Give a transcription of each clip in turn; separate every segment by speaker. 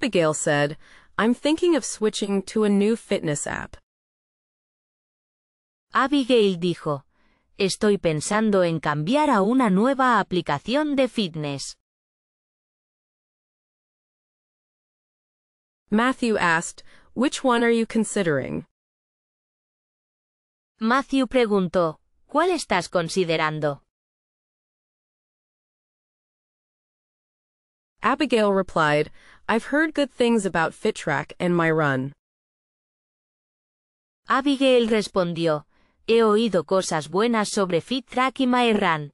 Speaker 1: Abigail said, I'm thinking of switching to a new fitness app. Abigail dijo, Estoy pensando en cambiar a una
Speaker 2: nueva aplicación de fitness. Matthew asked, Which one are you considering? Matthew preguntó, ¿Cuál estás considerando? Abigail replied, I've heard good things about FitTrack and my run. Abigail
Speaker 1: respondió, he oído cosas buenas sobre FitTrack y my run.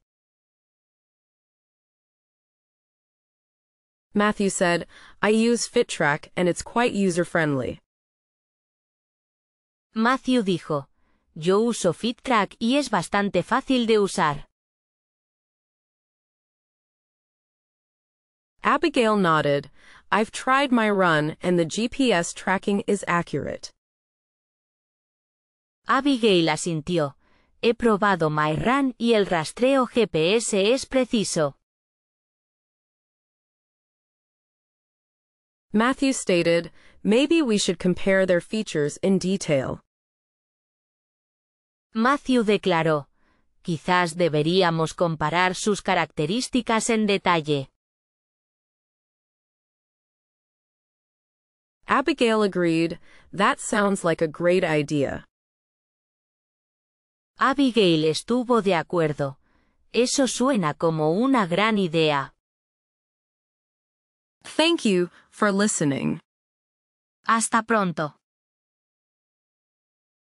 Speaker 2: Matthew said, I use FitTrack and it's quite user-friendly. Matthew
Speaker 1: dijo, yo uso FitTrack y es bastante fácil de usar.
Speaker 2: Abigail nodded, I've tried my run and the GPS tracking is accurate.
Speaker 1: Abigail asintió. He probado my run y el rastreo GPS
Speaker 2: es preciso. Matthew stated, maybe we should compare their features in detail.
Speaker 1: Matthew declaró, quizás deberíamos comparar sus características en detalle. Abigail agreed. That sounds like a great idea. Abigail estuvo de acuerdo. Eso suena
Speaker 2: como una gran idea. Thank you for listening. Hasta pronto.